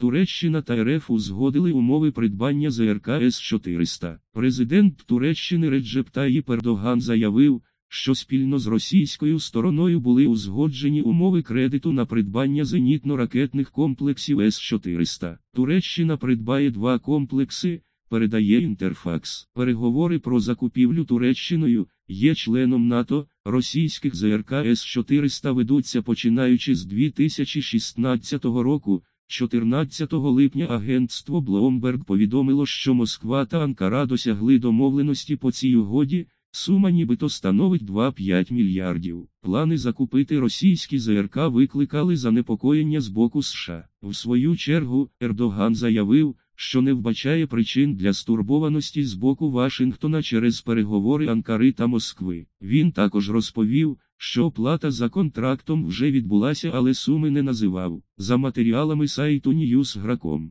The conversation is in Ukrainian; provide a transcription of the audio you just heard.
Туреччина та РФ узгодили умови придбання ЗРК С-400. Президент Туреччини Реджеп Таїп Ердоган заявив, що спільно з російською стороною були узгоджені умови кредиту на придбання зенітно-ракетних комплексів С-400. Туреччина придбає два комплекси, передає Інтерфакс. Переговори про закупівлю Туреччиною є членом НАТО. Російських ЗРК С-400 ведуться починаючи з 2016 року. 14 липня агентство Бломберг повідомило, що Москва та Анкара досягли домовленості по цій угоді, сума нібито становить 2-5 мільярдів. Плани закупити російські ЗРК викликали занепокоєння з боку США. В свою чергу, Ердоган заявив, що не вбачає причин для стурбованості з боку Вашингтона через переговори Анкари та Москви. Він також розповів, що оплата за контрактом вже відбулася, але суми не називав за матеріалами сайту Newsgracom.